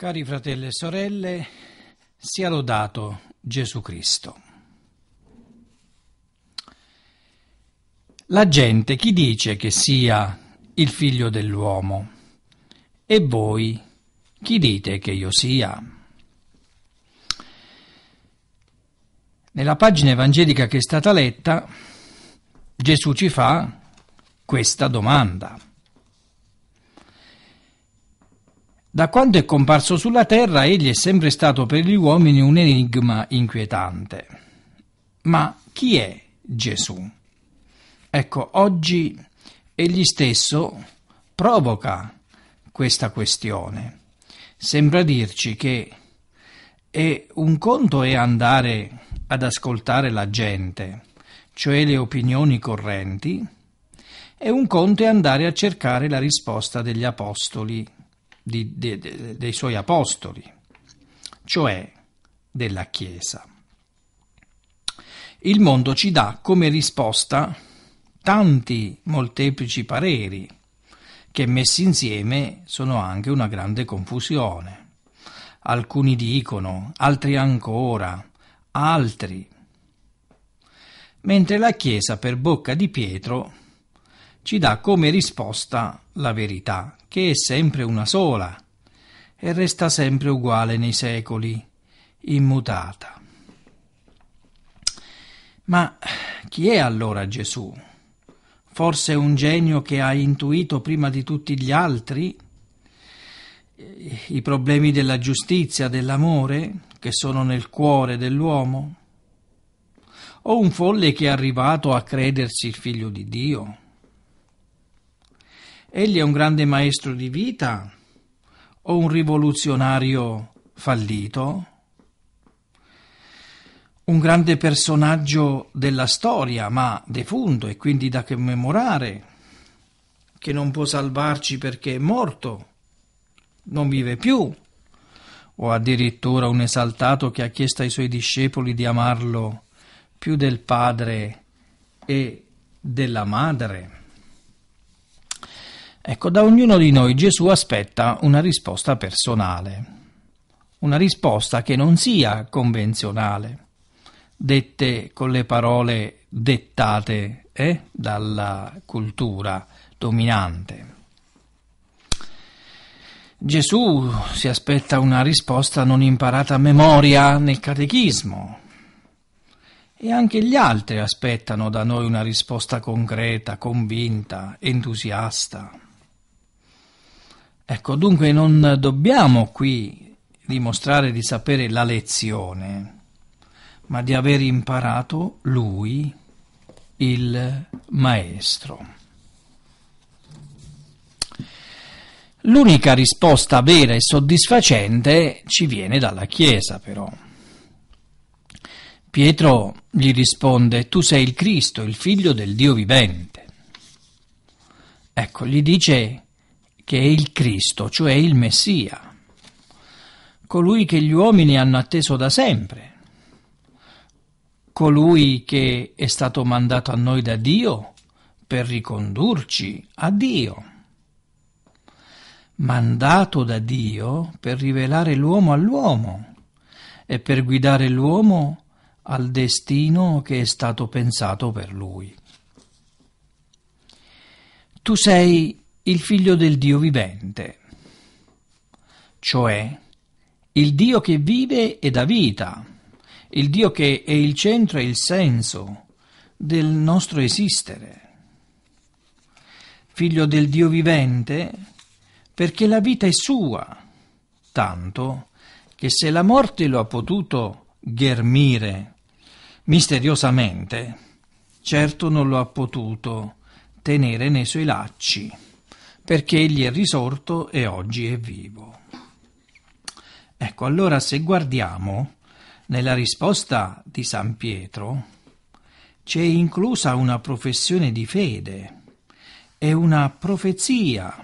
Cari fratelli e sorelle, sia lodato Gesù Cristo. La gente chi dice che sia il figlio dell'uomo? E voi chi dite che io sia? Nella pagina evangelica che è stata letta, Gesù ci fa questa domanda. Da quando è comparso sulla Terra, egli è sempre stato per gli uomini un enigma inquietante. Ma chi è Gesù? Ecco, oggi egli stesso provoca questa questione. Sembra dirci che è un conto è andare ad ascoltare la gente, cioè le opinioni correnti, e un conto è andare a cercare la risposta degli apostoli di, de, de, dei suoi apostoli, cioè della Chiesa. Il mondo ci dà come risposta tanti molteplici pareri che messi insieme sono anche una grande confusione. Alcuni dicono, altri ancora, altri. Mentre la Chiesa per bocca di Pietro ci dà come risposta la verità, che è sempre una sola e resta sempre uguale nei secoli, immutata. Ma chi è allora Gesù? Forse un genio che ha intuito prima di tutti gli altri i problemi della giustizia, dell'amore, che sono nel cuore dell'uomo? O un folle che è arrivato a credersi il figlio di Dio? Egli è un grande maestro di vita o un rivoluzionario fallito? Un grande personaggio della storia, ma defunto e quindi da commemorare, che non può salvarci perché è morto, non vive più, o addirittura un esaltato che ha chiesto ai suoi discepoli di amarlo più del padre e della madre. Ecco, da ognuno di noi Gesù aspetta una risposta personale, una risposta che non sia convenzionale, dette con le parole dettate eh, dalla cultura dominante. Gesù si aspetta una risposta non imparata a memoria nel catechismo. E anche gli altri aspettano da noi una risposta concreta, convinta, entusiasta. Ecco, dunque non dobbiamo qui dimostrare di sapere la lezione, ma di aver imparato lui, il maestro. L'unica risposta vera e soddisfacente ci viene dalla Chiesa, però. Pietro gli risponde, tu sei il Cristo, il figlio del Dio vivente. Ecco, gli dice che è il Cristo, cioè il Messia, colui che gli uomini hanno atteso da sempre, colui che è stato mandato a noi da Dio per ricondurci a Dio, mandato da Dio per rivelare l'uomo all'uomo e per guidare l'uomo al destino che è stato pensato per lui. Tu sei il figlio del Dio vivente, cioè il Dio che vive e dà vita, il Dio che è il centro e il senso del nostro esistere. Figlio del Dio vivente perché la vita è sua, tanto che se la morte lo ha potuto ghermire misteriosamente, certo non lo ha potuto tenere nei suoi lacci perché egli è risorto e oggi è vivo. Ecco, allora se guardiamo nella risposta di San Pietro, c'è inclusa una professione di fede e una profezia,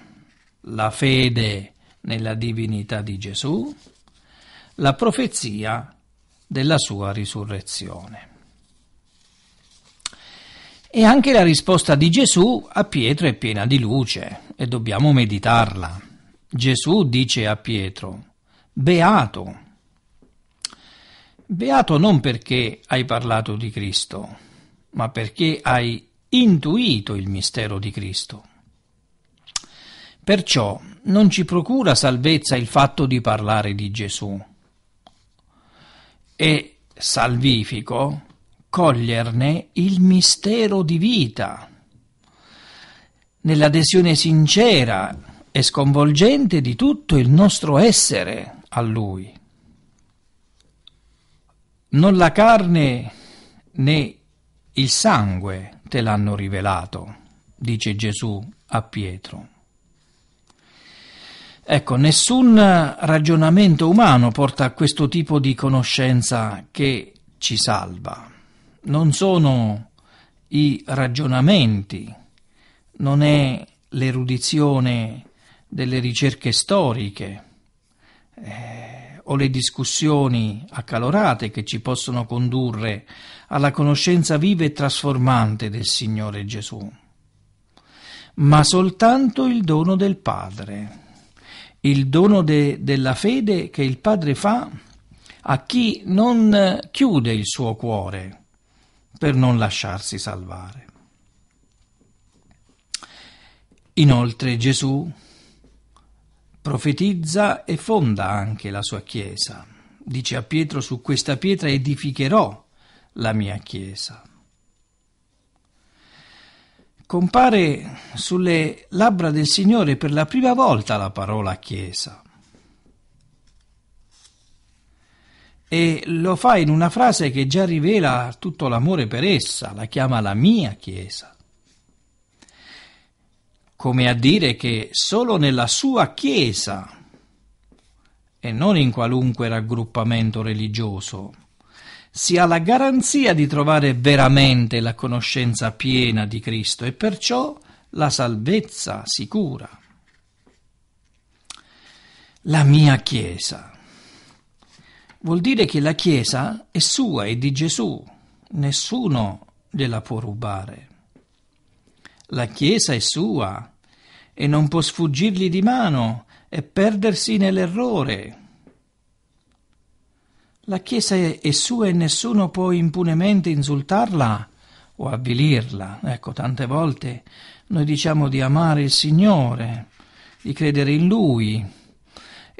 la fede nella divinità di Gesù, la profezia della sua risurrezione. E anche la risposta di Gesù a Pietro è piena di luce e dobbiamo meditarla. Gesù dice a Pietro, beato. Beato non perché hai parlato di Cristo, ma perché hai intuito il mistero di Cristo. Perciò non ci procura salvezza il fatto di parlare di Gesù. È salvifico coglierne il mistero di vita, nell'adesione sincera e sconvolgente di tutto il nostro essere a Lui. Non la carne né il sangue te l'hanno rivelato, dice Gesù a Pietro. Ecco, nessun ragionamento umano porta a questo tipo di conoscenza che ci salva non sono i ragionamenti, non è l'erudizione delle ricerche storiche eh, o le discussioni accalorate che ci possono condurre alla conoscenza viva e trasformante del Signore Gesù, ma soltanto il dono del Padre, il dono de- della fede che il Padre fa a chi non chiude il suo cuore per non lasciarsi salvare. Inoltre Gesù profetizza e fonda anche la sua Chiesa. Dice a Pietro su questa pietra edificherò la mia Chiesa. Compare sulle labbra del Signore per la prima volta la parola Chiesa. e lo fa in una frase che già rivela tutto l'amore per essa, la chiama la mia Chiesa, come a dire che solo nella sua Chiesa e non in qualunque raggruppamento religioso si ha la garanzia di trovare veramente la conoscenza piena di Cristo e perciò la salvezza sicura. La mia Chiesa Vuol dire che la Chiesa è sua, e di Gesù, nessuno gliela può rubare. La Chiesa è sua e non può sfuggirgli di mano e perdersi nell'errore. La Chiesa è sua e nessuno può impunemente insultarla o avvilirla. Ecco, tante volte noi diciamo di amare il Signore, di credere in Lui,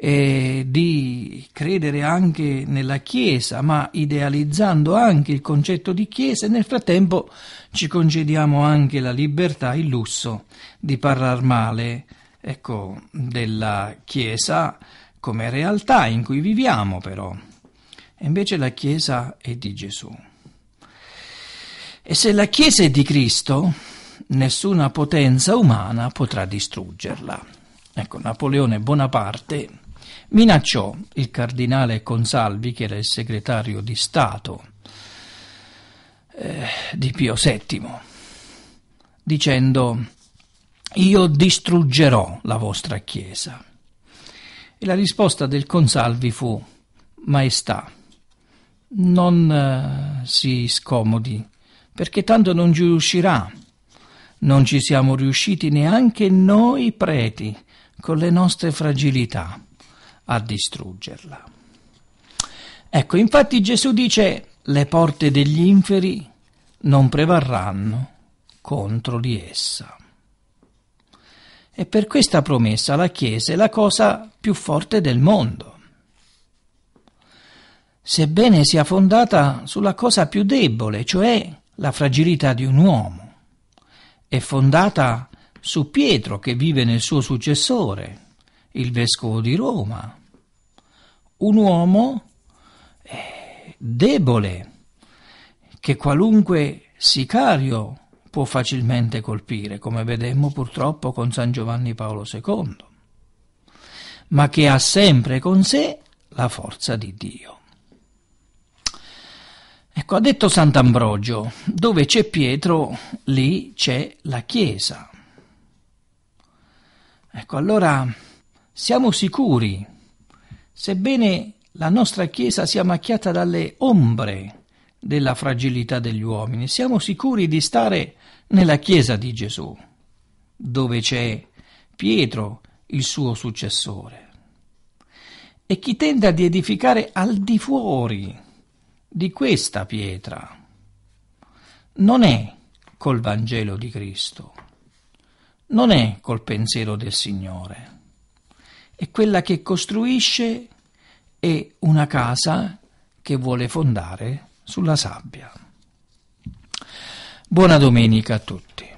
eh, di credere anche nella Chiesa, ma idealizzando anche il concetto di Chiesa e nel frattempo ci concediamo anche la libertà, il lusso di parlare male ecco, della Chiesa come realtà in cui viviamo però. E invece la Chiesa è di Gesù. E se la Chiesa è di Cristo, nessuna potenza umana potrà distruggerla. Ecco, Napoleone Bonaparte minacciò il cardinale Consalvi, che era il segretario di Stato eh, di Pio VII, dicendo io distruggerò la vostra Chiesa. E la risposta del Consalvi fu Maestà, non eh, si scomodi, perché tanto non ci riuscirà. Non ci siamo riusciti neanche noi preti, con le nostre fragilità a distruggerla. Ecco, infatti Gesù dice le porte degli inferi non prevarranno contro di essa. E per questa promessa la Chiesa è la cosa più forte del mondo, sebbene sia fondata sulla cosa più debole, cioè la fragilità di un uomo. È fondata su Pietro che vive nel suo successore, il vescovo di Roma, un uomo eh, debole che qualunque sicario può facilmente colpire, come vedemmo purtroppo con San Giovanni Paolo II, ma che ha sempre con sé la forza di Dio. Ecco, ha detto Sant'Ambrogio, dove c'è Pietro, lì c'è la Chiesa. Ecco, allora siamo sicuri, sebbene la nostra Chiesa sia macchiata dalle ombre della fragilità degli uomini, siamo sicuri di stare nella Chiesa di Gesù, dove c'è Pietro, il suo successore. E chi tenta di edificare al di fuori di questa pietra non è col Vangelo di Cristo, non è col pensiero del Signore e quella che costruisce è una casa che vuole fondare sulla sabbia. Buona domenica a tutti.